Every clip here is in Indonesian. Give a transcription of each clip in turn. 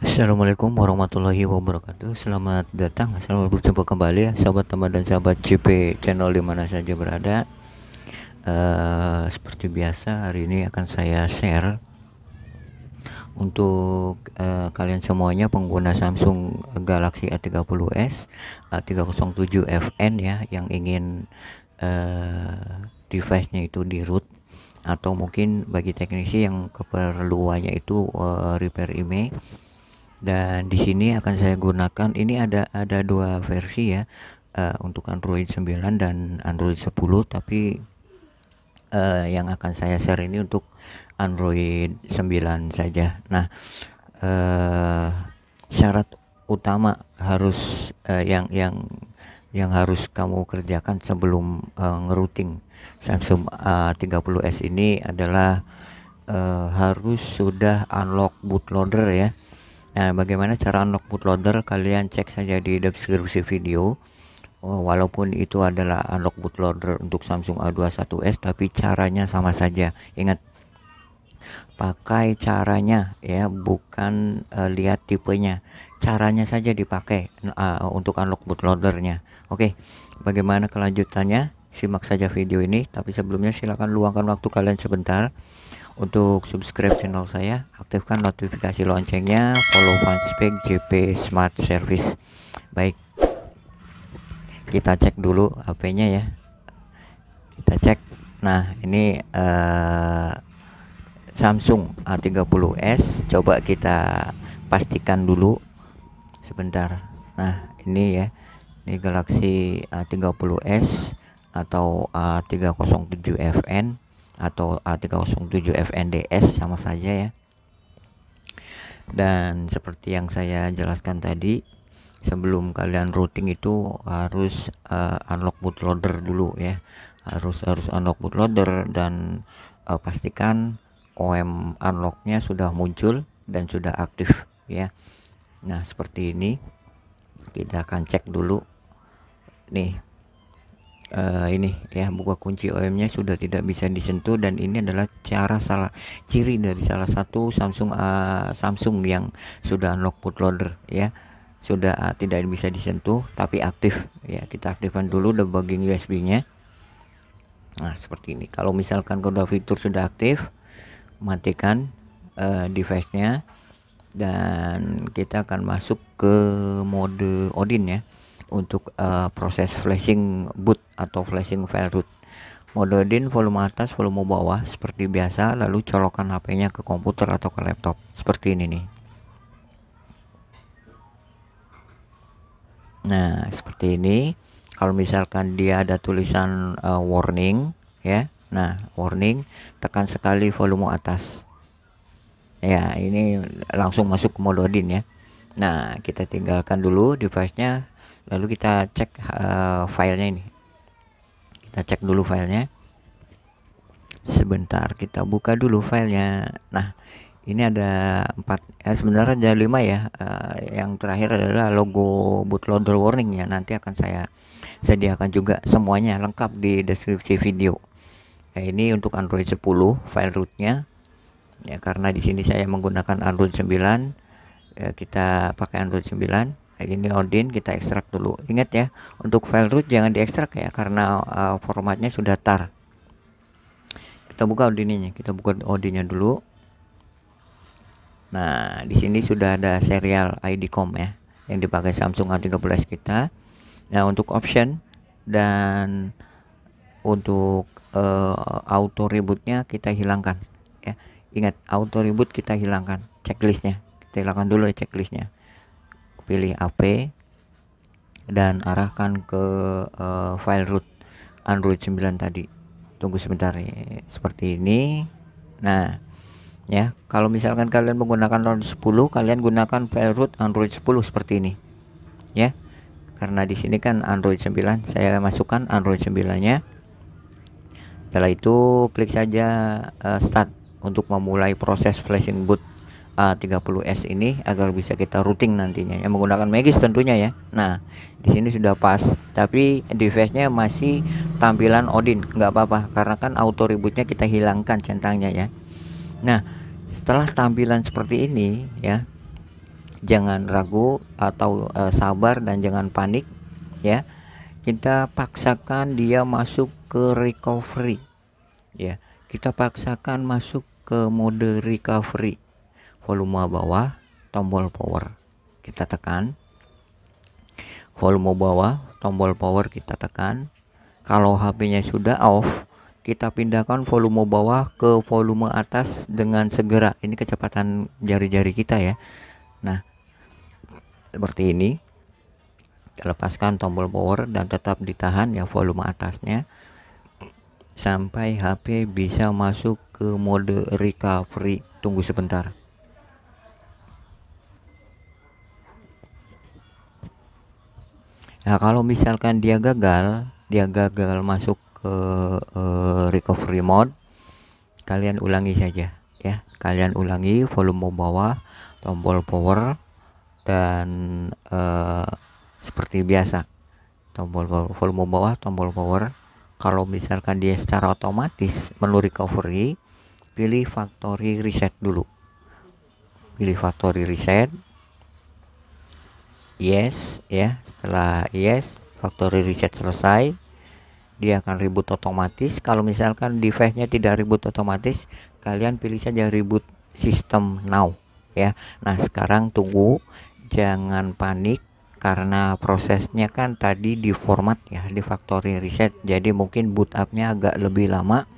Assalamualaikum warahmatullahi wabarakatuh Selamat datang Selamat berjumpa kembali ya Sahabat teman dan sahabat CP channel dimana saja berada uh, Seperti biasa hari ini akan saya share untuk uh, kalian semuanya pengguna Samsung Galaxy A30s eh, A307FN ya yang ingin uh, device-nya itu di root atau mungkin bagi teknisi yang keperluannya itu uh, repair IMEI dan di sini akan saya gunakan ini ada ada dua versi ya uh, untuk Android 9 dan Android 10 tapi uh, yang akan saya share ini untuk Android 9 saja. Nah, eh, syarat utama harus eh, yang yang yang harus kamu kerjakan sebelum eh, ngerouting Samsung A30s ini adalah eh, harus sudah unlock bootloader ya. Nah, bagaimana cara unlock bootloader? Kalian cek saja di deskripsi video. Oh, walaupun itu adalah unlock bootloader untuk Samsung A21s, tapi caranya sama saja. Ingat, pakai caranya ya bukan uh, lihat tipenya caranya saja dipakai uh, untuk unlock bootloadernya oke okay. bagaimana kelanjutannya simak saja video ini tapi sebelumnya silahkan luangkan waktu kalian sebentar untuk subscribe channel saya aktifkan notifikasi loncengnya follow fanspage JP Smart Service baik kita cek dulu HP-nya ya kita cek nah ini uh, Samsung A30s coba kita pastikan dulu sebentar nah ini ya ini Galaxy A30s atau A307FN atau A307FNDS sama saja ya dan seperti yang saya jelaskan tadi sebelum kalian routing itu harus uh, unlock bootloader dulu ya harus harus unlock bootloader dan uh, pastikan OM unlocknya sudah muncul dan sudah aktif ya nah seperti ini kita akan cek dulu nih uh, ini ya buka kunci OM-nya sudah tidak bisa disentuh dan ini adalah cara salah ciri dari salah satu Samsung uh, Samsung yang sudah unlock bootloader ya sudah uh, tidak bisa disentuh tapi aktif ya kita aktifkan dulu debugging USB-nya nah seperti ini kalau misalkan kuda fitur sudah aktif matikan uh, device-nya dan kita akan masuk ke mode Odin ya untuk uh, proses flashing boot atau flashing file root mode Odin volume atas volume bawah seperti biasa lalu colokan HP-nya ke komputer atau ke laptop seperti ini nih nah seperti ini kalau misalkan dia ada tulisan uh, warning ya Nah, warning, tekan sekali volume atas. Ya, ini langsung masuk ke mode Odin ya. Nah, kita tinggalkan dulu device-nya, lalu kita cek uh, filenya ini. Kita cek dulu filenya. Sebentar, kita buka dulu filenya. Nah, ini ada empat ya eh, sebenarnya ada lima ya uh, yang terakhir adalah logo bootloader warning ya nanti akan saya sediakan juga semuanya lengkap di deskripsi video Nah, ini untuk Android 10 file rootnya ya karena di sini saya menggunakan Android 9 ya, kita pakai Android 9 nah, ya, ini Odin kita ekstrak dulu ingat ya untuk file root jangan diekstrak ya karena uh, formatnya sudah tar kita buka Odinnya kita buka Odinnya dulu Nah, di sini sudah ada serial ID.com ya yang dipakai Samsung A13 kita. Nah, untuk option dan untuk uh, auto rebootnya kita hilangkan ya ingat auto reboot kita hilangkan checklistnya kita hilangkan dulu ya checklistnya pilih AP dan arahkan ke uh, file root Android 9 tadi tunggu sebentar ya. seperti ini nah ya kalau misalkan kalian menggunakan Android 10 kalian gunakan file root Android 10 seperti ini ya karena di sini kan Android 9 saya masukkan Android 9 nya setelah itu klik saja uh, start untuk memulai proses flashing boot eh, A30S ini agar bisa kita routing nantinya yang menggunakan Magis tentunya ya. Nah, di sini sudah pas, tapi device-nya masih tampilan Odin, nggak apa-apa karena kan auto rebootnya kita hilangkan centangnya ya. Nah, setelah tampilan seperti ini ya, jangan ragu atau e, sabar dan jangan panik ya. Kita paksakan dia masuk ke recovery ya kita paksakan masuk ke mode recovery volume bawah tombol power kita tekan volume bawah tombol power kita tekan kalau HP-nya sudah off kita pindahkan volume bawah ke volume atas dengan segera ini kecepatan jari-jari kita ya nah seperti ini lepaskan tombol power dan tetap ditahan ya volume atasnya sampai HP bisa masuk ke mode recovery tunggu sebentar nah kalau misalkan dia gagal dia gagal masuk ke uh, recovery mode kalian ulangi saja ya kalian ulangi volume bawah tombol power dan uh, seperti biasa tombol volume bawah tombol power kalau misalkan dia secara otomatis menu recovery pilih factory reset dulu pilih factory reset yes ya setelah yes factory reset selesai dia akan reboot otomatis kalau misalkan device nya tidak reboot otomatis kalian pilih saja reboot system now ya nah sekarang tunggu jangan panik karena prosesnya kan tadi di format ya di factory reset jadi mungkin boot upnya agak lebih lama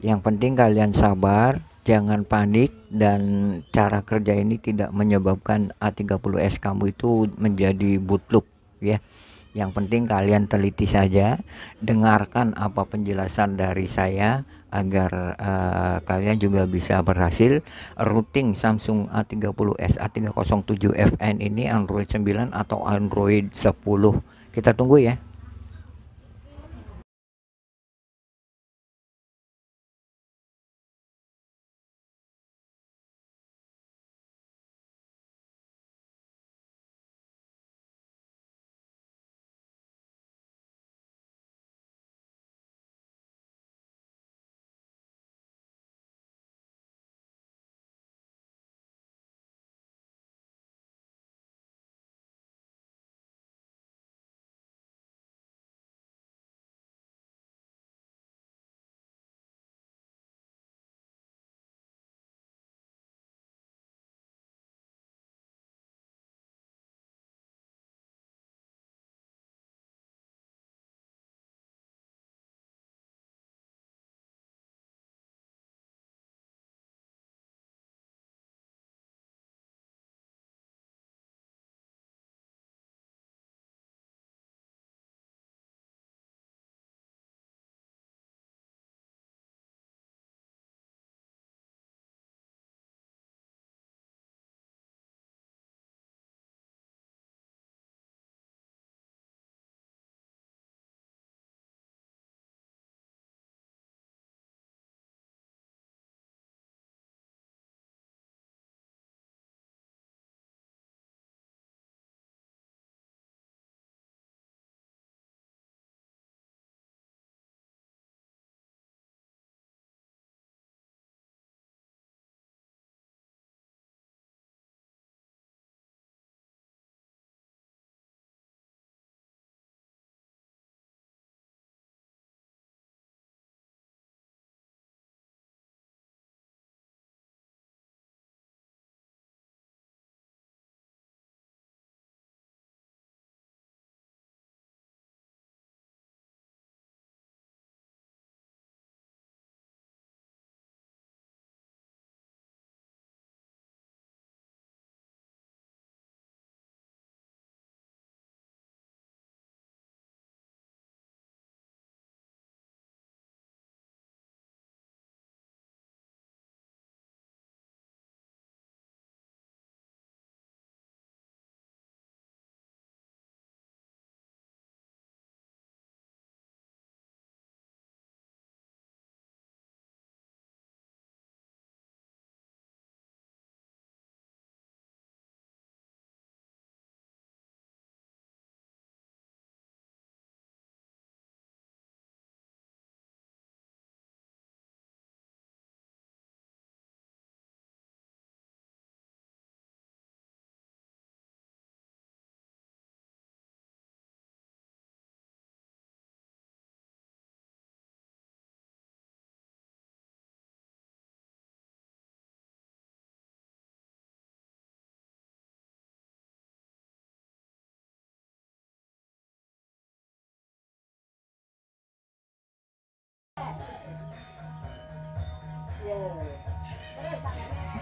yang penting kalian sabar jangan panik dan cara kerja ini tidak menyebabkan A30S kamu itu menjadi boot loop ya yang penting kalian teliti saja dengarkan apa penjelasan dari saya agar uh, kalian juga bisa berhasil routing Samsung A30s A307FN ini Android 9 atau Android 10 kita tunggu ya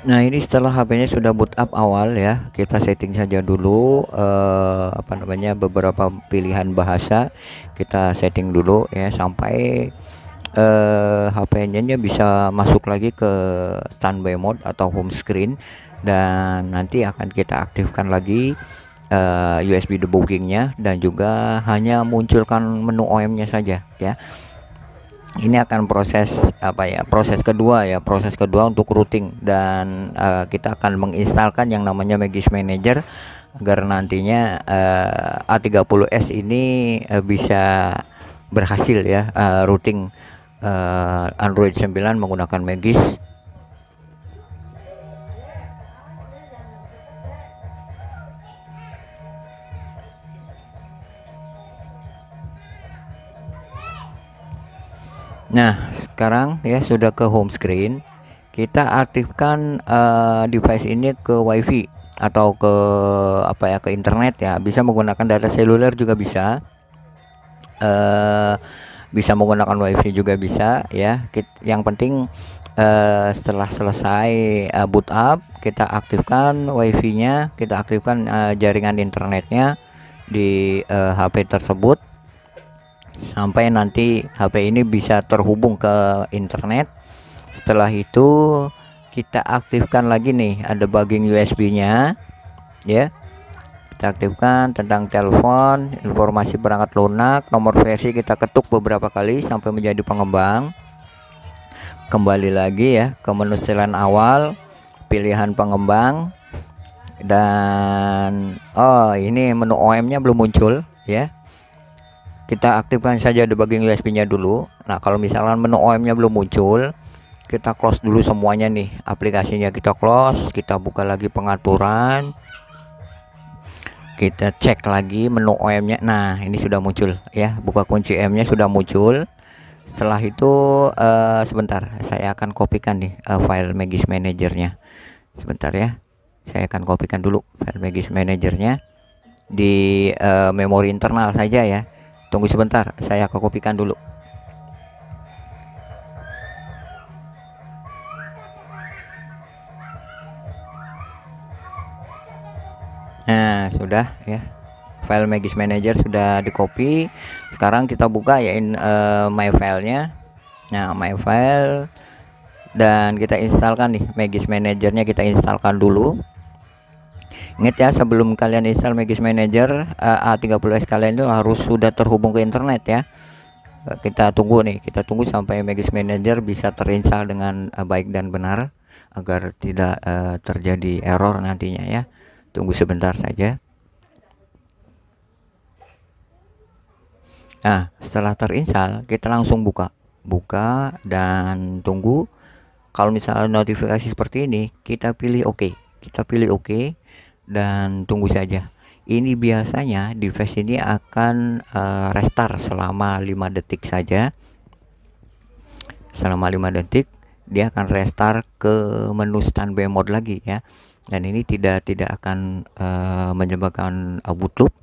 Nah ini setelah HP-nya sudah boot up awal ya kita setting saja dulu eh, apa namanya beberapa pilihan bahasa kita setting dulu ya sampai eh, HP-nya bisa masuk lagi ke standby mode atau home screen dan nanti akan kita aktifkan lagi eh, USB debugging-nya dan juga hanya munculkan menu OM-nya saja ya ini akan proses apa ya proses kedua ya proses kedua untuk routing dan uh, kita akan menginstalkan yang namanya Magis Manager agar nantinya eh, uh, A30s ini uh, bisa berhasil ya uh, routing uh, Android 9 menggunakan Magis Nah, sekarang ya sudah ke home screen. Kita aktifkan uh, device ini ke WiFi atau ke apa ya ke internet ya. Bisa menggunakan data seluler juga bisa. Uh, bisa menggunakan WiFi juga bisa ya. Yang penting uh, setelah selesai uh, boot up, kita aktifkan WiFi-nya, kita aktifkan uh, jaringan internetnya di uh, HP tersebut sampai nanti HP ini bisa terhubung ke internet setelah itu kita aktifkan lagi nih ada bagging USB nya ya kita aktifkan tentang telepon informasi perangkat lunak nomor versi kita ketuk beberapa kali sampai menjadi pengembang kembali lagi ya ke menu setelan awal pilihan pengembang dan oh ini menu OM nya belum muncul ya kita aktifkan saja debugging USB nya dulu nah kalau misalkan menu OM nya belum muncul kita close dulu semuanya nih aplikasinya kita close kita buka lagi pengaturan kita cek lagi menu OM nya nah ini sudah muncul ya buka kunci M nya sudah muncul setelah itu uh, sebentar saya akan kopikan nih uh, file Magis Manager nya sebentar ya saya akan kopikan dulu file Magis Manager nya di uh, memori internal saja ya Tunggu sebentar, saya kopikan dulu. Nah, sudah ya. File Magis Manager sudah di copy Sekarang kita buka ya in uh, eh, my nya Nah, my file dan kita instalkan nih Magis Manajernya kita instalkan dulu. Ingat ya sebelum kalian install Magis Manager eh, uh, A30S kalian itu harus sudah terhubung ke internet ya uh, kita tunggu nih kita tunggu sampai Magis Manager bisa terinstall dengan uh, baik dan benar agar tidak uh, terjadi error nantinya ya tunggu sebentar saja Nah, setelah terinstal, kita langsung buka. Buka dan tunggu. Kalau misalnya notifikasi seperti ini, kita pilih oke. OK. Kita pilih oke. OK dan tunggu saja ini biasanya device ini akan uh, restart selama 5 detik saja selama 5 detik dia akan restart ke menu standby mode lagi ya dan ini tidak tidak akan uh, menyebabkan bootloop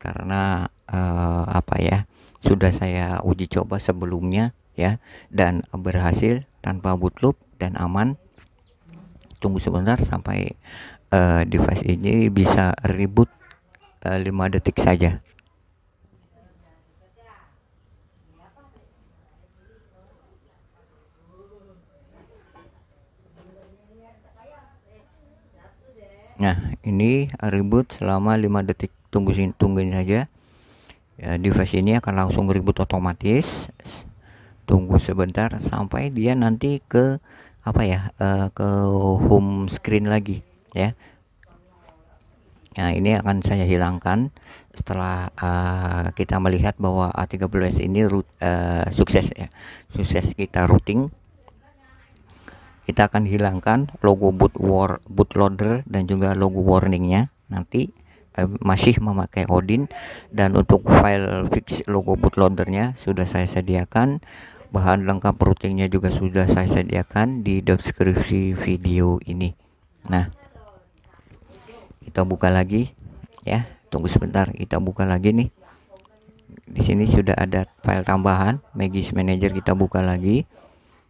karena uh, apa ya sudah saya uji coba sebelumnya ya dan berhasil tanpa bootloop dan aman tunggu sebentar sampai uh, device ini bisa reboot uh, detik saja Nah, ini reboot selama lima detik. Tungguin tungguin saja. Ya, device ini akan langsung reboot otomatis. Tunggu sebentar sampai dia nanti ke apa ya? Uh, ke home screen lagi ya Nah, ini akan saya hilangkan setelah uh, kita melihat bahwa A30S ini root, uh, eh, sukses ya. Sukses kita routing. Kita akan hilangkan logo boot war boot loader dan juga logo warningnya. Nanti uh, masih memakai Odin dan untuk file fix logo boot loadernya sudah saya sediakan. Bahan lengkap routingnya juga sudah saya sediakan di deskripsi video ini. Nah, kita buka lagi ya tunggu sebentar kita buka lagi nih di sini sudah ada file tambahan Magis Manager kita buka lagi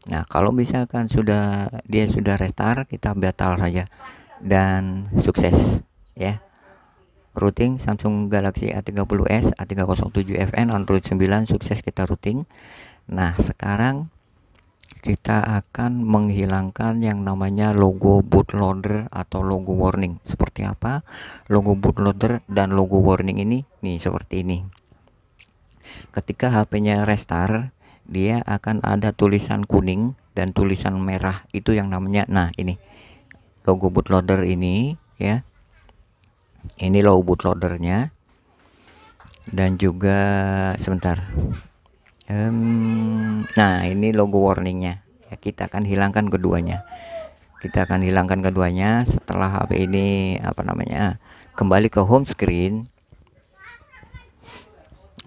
nah kalau misalkan sudah dia sudah restart kita batal saja dan sukses ya routing Samsung Galaxy A30s A307 FN Android 9 sukses kita routing nah sekarang kita akan menghilangkan yang namanya logo bootloader atau logo warning seperti apa logo bootloader dan logo warning ini nih seperti ini ketika HP-nya restart dia akan ada tulisan kuning dan tulisan merah itu yang namanya nah ini logo bootloader ini ya ini logo bootloadernya dan juga sebentar Hmm, nah ini logo warningnya ya, kita akan hilangkan keduanya kita akan hilangkan keduanya setelah HP ini apa namanya kembali ke home screen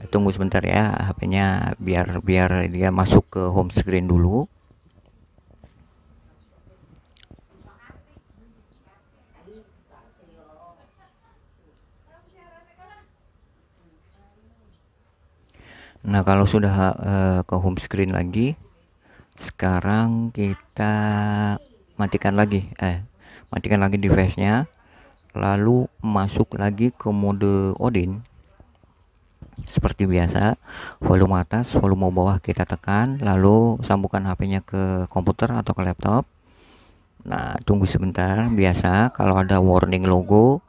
tunggu sebentar ya HPnya biar biar dia masuk ke home screen dulu Nah, kalau sudah uh, ke home screen lagi, sekarang kita matikan lagi, eh, matikan lagi device-nya, lalu masuk lagi ke mode Odin. Seperti biasa, volume atas, volume bawah kita tekan, lalu sambungkan HP-nya ke komputer atau ke laptop. Nah, tunggu sebentar. Biasa, kalau ada warning logo,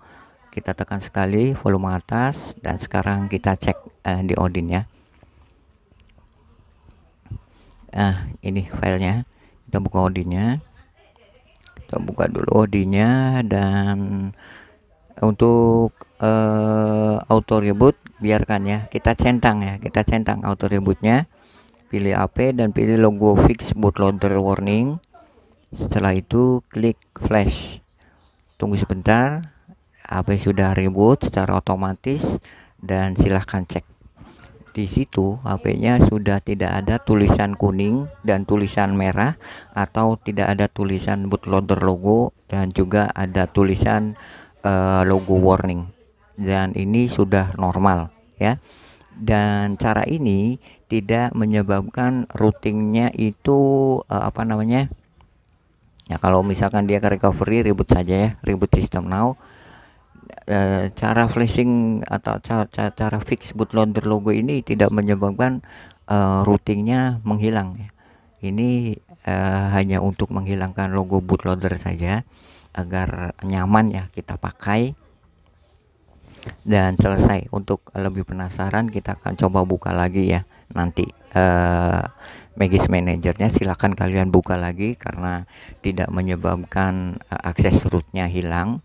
kita tekan sekali volume atas, dan sekarang kita cek eh, di Odin ya ah ini filenya kita buka odinya kita buka dulu odinya dan untuk uh, auto reboot biarkan ya kita centang ya kita centang auto rebootnya pilih AP dan pilih logo fix bootloader warning setelah itu klik flash tunggu sebentar HP sudah reboot secara otomatis dan silahkan cek di situ HP-nya sudah tidak ada tulisan kuning dan tulisan merah atau tidak ada tulisan bootloader logo dan juga ada tulisan uh, logo warning dan ini sudah normal ya dan cara ini tidak menyebabkan routingnya itu uh, apa namanya ya kalau misalkan dia ke recovery ribut saja ya ribut sistem now e, cara flashing atau cara, cara, cara fix bootloader logo ini tidak menyebabkan e, routingnya menghilang ya. Ini e, hanya untuk menghilangkan logo bootloader saja agar nyaman ya kita pakai dan selesai untuk lebih penasaran kita akan coba buka lagi ya nanti eh, Magis manajernya silahkan kalian buka lagi karena tidak menyebabkan akses rootnya hilang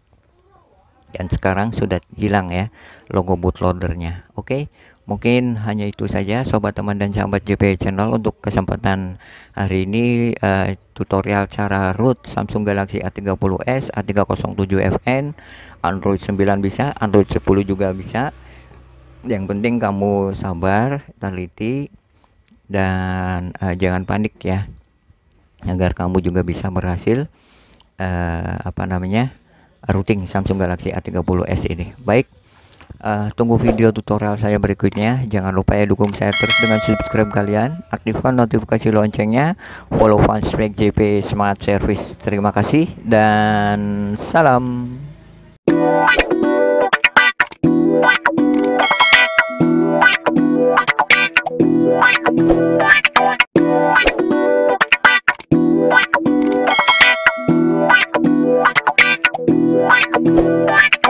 dan sekarang sudah hilang ya logo bootloadernya oke okay? mungkin hanya itu saja sobat teman dan sahabat JP channel untuk kesempatan hari ini uh, tutorial cara root Samsung Galaxy A30s A307FN Android 9 bisa Android 10 juga bisa yang penting kamu sabar teliti dan uh, jangan panik ya agar kamu juga bisa berhasil uh, apa namanya routing Samsung Galaxy A30s ini baik uh, tunggu video tutorial saya berikutnya jangan lupa ya dukung saya terus dengan subscribe kalian aktifkan notifikasi loncengnya follow fanspage JP Smart Service terima kasih dan salam What?